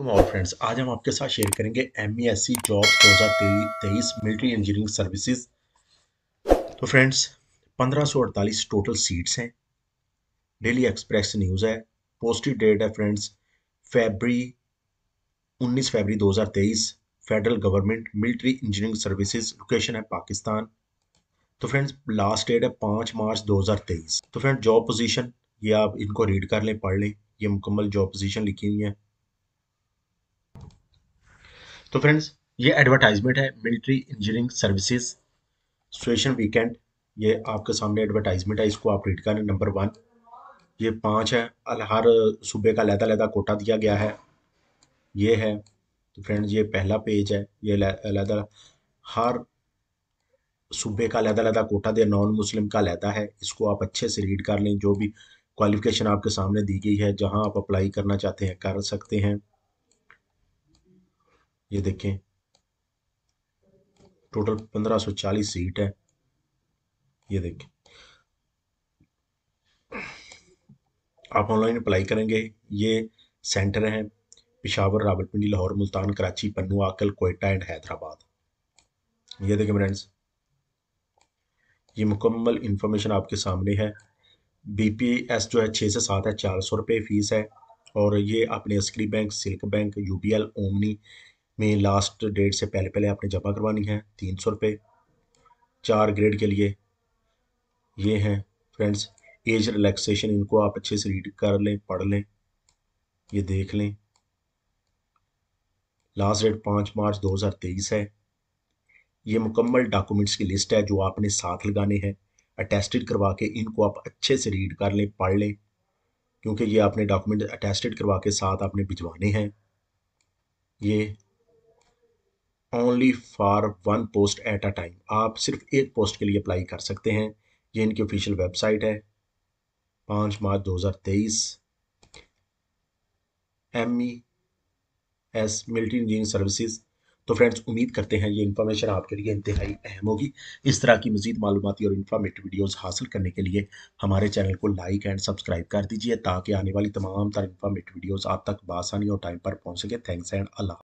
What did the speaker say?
और फ्रेंड्स आज हम आपके साथ शेयर करेंगे M E S C job दो हज़ार तेईस मिलिट्री इंजीनियरिंग सर्विसेज तो फ्रेंड्स 1548 टोटल सीट्स हैं डेली एक्सप्रेस न्यूज़ है पॉजिटिव डेट है फ्रेंड्स फेबरी 19 हज़ार 2023 federal government military engineering services location है पाकिस्तान तो फ्रेंड्स लास्ट डेट है पाँच मार्च तेईस तो फ्रेंड्स जॉब पोजिशन ये आप इनको रीड कर लें पढ़ लें ये मुकम्मल जॉब पोजिशन लिखी हुई है तो फ्रेंड्स ये एडवर्टाइजमेंट है military engineering services station weekend ये आपके सामने एडवर्टाइजमेंट है इसको आप रीड करें नंबर वन ये पाँच है हर सूबे का लहदा लहदा कोटा दिया गया है ये है तो फ्रेंड्स ये पहला पेज है ये लहदा हर सूबे का लहदा लहदा कोटा दिया नॉन मुस्लिम का लहदा है इसको आप अच्छे से रीड कर लें जो भी क्वालिफिकेशन आपके सामने दी गई है जहां आप अप्लाई करना चाहते हैं कर सकते हैं ये देखें टोटल 1540 सीट है ये देखें आप ऑनलाइन अप्लाई करेंगे ये सेंटर हैं पिशावर रावलपिंडी लाहौर मुल्तान कराची पन्नू आकल कोयटा एंड हैदराबाद ये देखें फ्रेंड्स ये मुकम्मल इन्फॉर्मेशन आपके सामने है बीपीएस जो है छः से सात है चार सौ रुपये फ़ीस है और ये अपने Askari bank Silk Bank UBL Omni में लास्ट डेट से पहले पहले आपने जमा करवानी है तीन सौ रुपये चार ग्रेड के लिए ये हैं फ्रेंड्स एज रिलैक्सेशन इनको आप अच्छे से रीड कर लें पढ़ लें ये देख लें लास्ट डेट पाँच मार्च 2023 है ये मुकम्मल डॉक्यूमेंट्स की लिस्ट है जो आपने साथ लगाने हैं अटेस्टेड करवा के इनको आप अच्छे से रीड कर लें पढ़ लें क्योंकि ये आपने डॉक्यूमेंट अटेस्टेड करवा के साथ आपने भिजवाने हैं ये only for one post at a time आप सिर्फ एक पोस्ट के लिए अप्लाई कर सकते हैं ये इनकी ऑफिशियल वेबसाइट है पाँच मार्च 2023 E S military engineering services तो फ्रेंड्स उम्मीद करते हैं ये इन्फॉर्मेशन आपके लिए इंतहाई अहम होगी इस तरह की मजीद मालूमती और इन्फॉर्मेटिव वीडियोज़ हासिल करने के लिए हमारे चैनल को लाइक एंड सब्सक्राइब कर दीजिए ताकि आने वाली तमाम तर इन्फॉर्मेटिव वीडियोज़ आप तक बासानी और टाइम पर पहुँच सके थैंक्स एंड अल्लाह